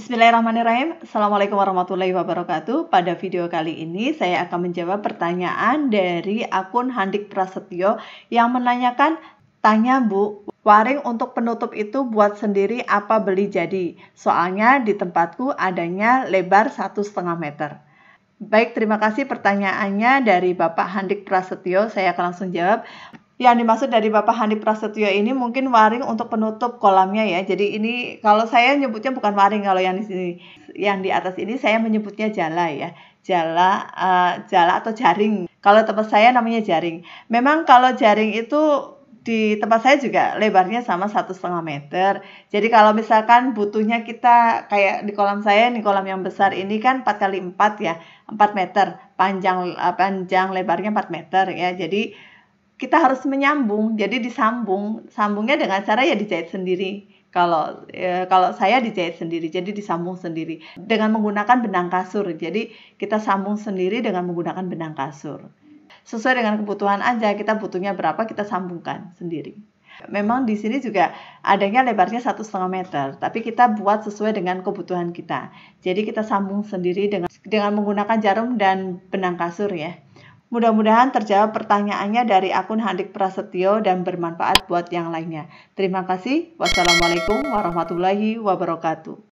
Bismillahirrahmanirrahim. Assalamualaikum warahmatullahi wabarakatuh. Pada video kali ini saya akan menjawab pertanyaan dari akun Handik Prasetyo yang menanyakan, tanya Bu, waring untuk penutup itu buat sendiri apa beli jadi? Soalnya di tempatku adanya lebar 1,5 meter. Baik, terima kasih pertanyaannya dari Bapak Handik Prasetyo. Saya akan langsung jawab yang dimaksud dari Bapak Hani Prasetyo ini mungkin waring untuk penutup kolamnya ya. Jadi ini kalau saya nyebutnya bukan waring kalau yang di sini, yang di atas ini saya menyebutnya jala ya. Jala, uh, jala atau jaring. Kalau tempat saya namanya jaring. Memang kalau jaring itu di tempat saya juga lebarnya sama satu setengah meter. Jadi kalau misalkan butuhnya kita kayak di kolam saya, di kolam yang besar ini kan 4 kali 4 ya, 4 meter. Panjang eh, panjang lebarnya 4 meter ya. Jadi kita harus menyambung, jadi disambung. Sambungnya dengan cara ya dijahit sendiri. Kalau ya, kalau saya dijahit sendiri, jadi disambung sendiri dengan menggunakan benang kasur. Jadi kita sambung sendiri dengan menggunakan benang kasur. Sesuai dengan kebutuhan aja, kita butuhnya berapa kita sambungkan sendiri. Memang di sini juga adanya lebarnya satu setengah meter, tapi kita buat sesuai dengan kebutuhan kita. Jadi kita sambung sendiri dengan dengan menggunakan jarum dan benang kasur ya. Mudah-mudahan terjawab pertanyaannya dari akun Handik Prasetyo dan bermanfaat buat yang lainnya. Terima kasih. Wassalamualaikum warahmatullahi wabarakatuh.